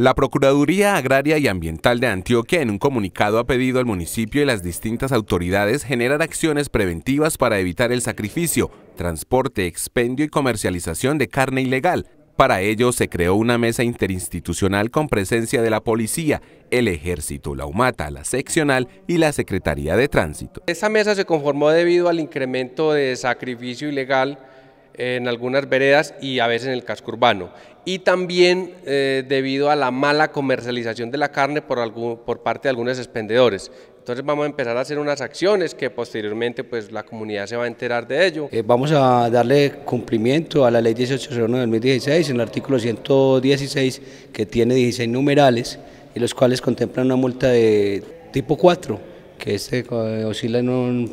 La Procuraduría Agraria y Ambiental de Antioquia en un comunicado ha pedido al municipio y las distintas autoridades generar acciones preventivas para evitar el sacrificio, transporte, expendio y comercialización de carne ilegal. Para ello se creó una mesa interinstitucional con presencia de la policía, el ejército, la UMATA, la seccional y la Secretaría de Tránsito. Esta mesa se conformó debido al incremento de sacrificio ilegal en algunas veredas y a veces en el casco urbano. Y también eh, debido a la mala comercialización de la carne por, por parte de algunos expendedores. Entonces vamos a empezar a hacer unas acciones que posteriormente pues la comunidad se va a enterar de ello. Eh, vamos a darle cumplimiento a la ley 1801 del 2016 en el artículo 116 que tiene 16 numerales y los cuales contemplan una multa de tipo 4 que este eh, oscila en un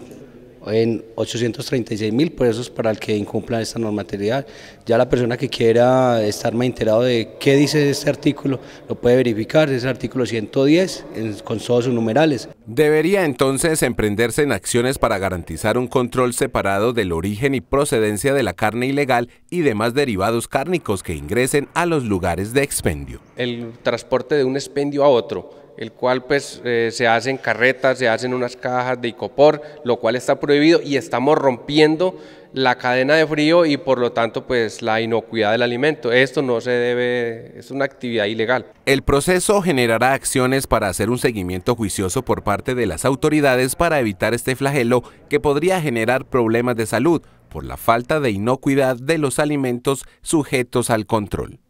en 836 mil pesos para el que incumpla esta normatividad. Ya la persona que quiera estar más enterado de qué dice este artículo, lo puede verificar, es el artículo 110 con todos sus numerales. Debería entonces emprenderse en acciones para garantizar un control separado del origen y procedencia de la carne ilegal y demás derivados cárnicos que ingresen a los lugares de expendio. El transporte de un expendio a otro el cual pues eh, hace se hacen carretas, se hacen unas cajas de icopor, lo cual está prohibido y estamos rompiendo la cadena de frío y por lo tanto pues la inocuidad del alimento. Esto no se debe, es una actividad ilegal. El proceso generará acciones para hacer un seguimiento juicioso por parte de las autoridades para evitar este flagelo que podría generar problemas de salud por la falta de inocuidad de los alimentos sujetos al control.